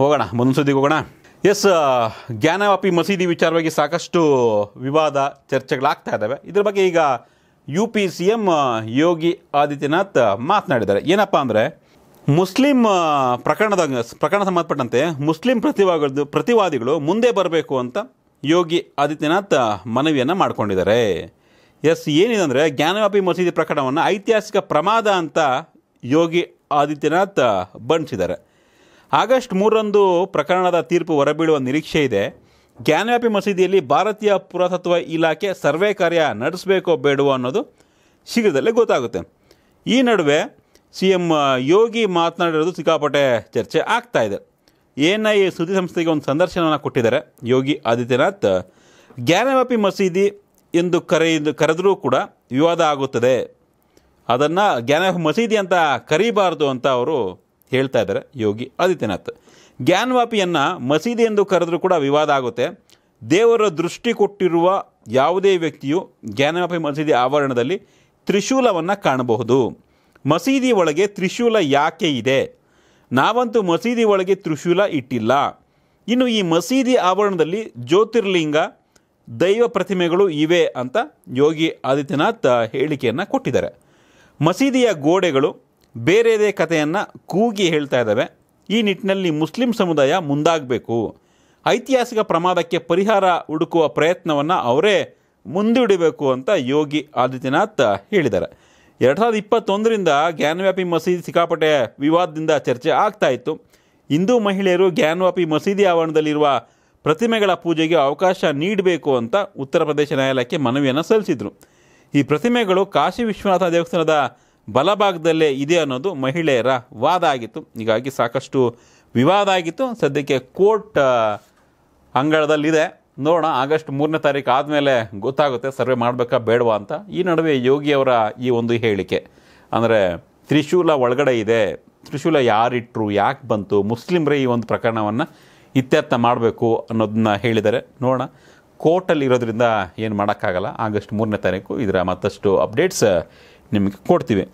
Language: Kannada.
ಹೋಗೋಣ ಮುಂದಿನ ಸುದ್ದಿಗೆ ಹೋಗೋಣ ಎಸ್ ಜ್ಞಾನವಾಪಿ ಮಸೀದಿ ವಿಚಾರವಾಗಿ ಸಾಕಷ್ಟು ವಿವಾದ ಚರ್ಚೆಗಳಾಗ್ತಾ ಇದ್ದಾವೆ ಇದ್ರ ಬಗ್ಗೆ ಈಗ U P C M Yogi Adityanath ಮಾತನಾಡಿದ್ದಾರೆ ಏನಪ್ಪ ಅಂದರೆ ಮುಸ್ಲಿಂ ಪ್ರಕರಣದ ಪ್ರಕರಣ ಸಂಬಂಧಪಟ್ಟಂತೆ ಮುಸ್ಲಿಂ ಪ್ರತಿವಾದ ಪ್ರತಿವಾದಿಗಳು ಮುಂದೆ ಬರಬೇಕು ಅಂತ ಯೋಗಿ ಆದಿತ್ಯನಾಥ್ ಮನವಿಯನ್ನು ಮಾಡಿಕೊಂಡಿದ್ದಾರೆ ಎಸ್ ಏನಿದೆ ಅಂದರೆ ಜ್ಞಾನವಾಪಿ ಮಸೀದಿ ಪ್ರಕರಣವನ್ನು ಐತಿಹಾಸಿಕ ಪ್ರಮಾದ ಅಂತ ಯೋಗಿ ಆದಿತ್ಯನಾಥ್ ಬಣ್ಣಿಸಿದ್ದಾರೆ ಆಗಸ್ಟ್ ಮೂರರಂದು ಪ್ರಕರಣದ ತೀರ್ಪು ಹೊರಬೀಳುವ ನಿರೀಕ್ಷೆ ಇದೆ ಜ್ಞಾನವ್ಯಾಪಿ ಮಸೀದಿಯಲ್ಲಿ ಭಾರತೀಯ ಪುರಾತತ್ವ ಇಲಾಖೆ ಸರ್ವೆ ಕಾರ್ಯ ನಡೆಸಬೇಕೋ ಬೇಡವೋ ಅನ್ನೋದು ಶೀಘ್ರದಲ್ಲೇ ಗೊತ್ತಾಗುತ್ತೆ ಈ ನಡುವೆ ಸಿ ಎಂ ಯೋಗಿ ಮಾತನಾಡಿರೋದು ಸಿಕ್ಕಾಪಟ್ಟೆ ಚರ್ಚೆ ಆಗ್ತಾ ಇದೆ ಎನ್ ಐ ಸುದ್ದಿಸಂಸ್ಥೆಗೆ ಸಂಸ್ಥೆಗೆ ಒಂದು ಸಂದರ್ಶನವನ್ನು ಕೊಟ್ಟಿದ್ದಾರೆ ಯೋಗಿ ಆದಿತ್ಯನಾಥ್ ಜ್ಞಾನವ್ಯಾಪಿ ಮಸೀದಿ ಎಂದು ಕರೆಯ ಕರೆದರೂ ಕೂಡ ವಿವಾದ ಆಗುತ್ತದೆ ಅದನ್ನು ಜ್ಞಾನವ್ಯಾಪಿ ಮಸೀದಿ ಅಂತ ಕರೀಬಾರ್ದು ಅಂತ ಅವರು ಹೇಳ್ತಾ ಇದ್ದಾರೆ ಯೋಗಿ ಆದಿತ್ಯನಾಥ್ ಜ್ಞಾನವಾಪಿಯನ್ನು ಮಸೀದಿ ಎಂದು ಕರೆದರೂ ಕೂಡ ವಿವಾದ ಆಗುತ್ತೆ ದೇವರ ದೃಷ್ಟಿ ಕೊಟ್ಟಿರುವ ಯಾವುದೇ ವ್ಯಕ್ತಿಯು ಜ್ಞಾನವಾಪಿ ಮಸೀದಿ ಆವರಣದಲ್ಲಿ ತ್ರಿಶೂಲವನ್ನು ಕಾಣಬಹುದು ಮಸೀದಿ ಒಳಗೆ ತ್ರಿಶೂಲ ಯಾಕೆ ಇದೆ ನಾವಂತೂ ಮಸೀದಿ ಒಳಗೆ ತ್ರಿಶೂಲ ಇಟ್ಟಿಲ್ಲ ಇನ್ನು ಈ ಮಸೀದಿ ಆವರಣದಲ್ಲಿ ಜ್ಯೋತಿರ್ಲಿಂಗ ದೈವ ಪ್ರತಿಮೆಗಳು ಇವೆ ಅಂತ ಯೋಗಿ ಆದಿತ್ಯನಾಥ್ ಹೇಳಿಕೆಯನ್ನು ಕೊಟ್ಟಿದ್ದಾರೆ ಮಸೀದಿಯ ಗೋಡೆಗಳು ಬೇರೆದೇ ಕಥೆಯನ್ನು ಕೂಗಿ ಹೇಳ್ತಾ ಇದ್ದಾವೆ ಈ ನಿಟ್ಟಿನಲ್ಲಿ ಮುಸ್ಲಿಂ ಸಮುದಾಯ ಮುಂದಾಗಬೇಕು ಐತಿಹಾಸಿಕ ಪ್ರಮಾದಕ್ಕೆ ಪರಿಹಾರ ಹುಡುಕುವ ಪ್ರಯತ್ನವನ್ನು ಅವರೇ ಮುಂದೂಡಬೇಕು ಅಂತ ಯೋಗಿ ಆದಿತ್ಯನಾಥ್ ಹೇಳಿದ್ದಾರೆ ಎರಡು ಸಾವಿರದ ಇಪ್ಪತ್ತೊಂದರಿಂದ ಜ್ಞಾನವ್ಯಾಪಿ ಮಸೀದಿ ಸಿಕ್ಕಾಪಟ್ಟೆ ವಿವಾದದಿಂದ ಚರ್ಚೆ ಆಗ್ತಾ ಇತ್ತು ಹಿಂದೂ ಮಹಿಳೆಯರು ಜ್ಞಾನವ್ಯಾಪಿ ಮಸೀದಿ ಆವರಣದಲ್ಲಿರುವ ಪ್ರತಿಮೆಗಳ ಪೂಜೆಗೆ ಅವಕಾಶ ನೀಡಬೇಕು ಅಂತ ಉತ್ತರ ಪ್ರದೇಶ ನ್ಯಾಯಾಲಯಕ್ಕೆ ಮನವಿಯನ್ನು ಸಲ್ಲಿಸಿದರು ಈ ಪ್ರತಿಮೆಗಳು ಕಾಶಿ ವಿಶ್ವನಾಥ ದೇವಸ್ಥಾನದ ಬಲಭಾಗದಲ್ಲೇ ಇದೆ ಅನ್ನೋದು ಮಹಿಳೆಯರ ವಾದ ಆಗಿತ್ತು ಹೀಗಾಗಿ ಸಾಕಷ್ಟು ವಿವಾದ ಆಗಿತ್ತು ಸದ್ಯಕ್ಕೆ ಕೋರ್ಟ್ ಅಂಗಳದಲ್ಲಿದೆ ನೋಡೋಣ ಆಗಸ್ಟ್ ಮೂರನೇ ತಾರೀಕು ಆದಮೇಲೆ ಗೊತ್ತಾಗುತ್ತೆ ಸರ್ವೆ ಮಾಡಬೇಕಾ ಬೇಡವಾ ಅಂತ ಈ ನಡುವೆ ಯೋಗಿಯವರ ಈ ಒಂದು ಹೇಳಿಕೆ ಅಂದರೆ ತ್ರಿಶೂಲ ಒಳಗಡೆ ಇದೆ ತ್ರಿಶೂಲ ಯಾರಿಟ್ಟರು ಯಾಕೆ ಬಂತು ಮುಸ್ಲಿಮ್ರೇ ಈ ಒಂದು ಪ್ರಕರಣವನ್ನು ಇತ್ಯರ್ಥ ಮಾಡಬೇಕು ಅನ್ನೋದನ್ನ ಹೇಳಿದ್ದಾರೆ ನೋಡೋಣ ಕೋರ್ಟಲ್ಲಿ ಇರೋದ್ರಿಂದ ಏನು ಮಾಡೋಕ್ಕಾಗಲ್ಲ ಆಗಸ್ಟ್ ಮೂರನೇ ತಾರೀಕು ಇದರ ಮತ್ತಷ್ಟು ಅಪ್ಡೇಟ್ಸ್ ನಿಮಗೆ ಕೊಡ್ತೀವಿ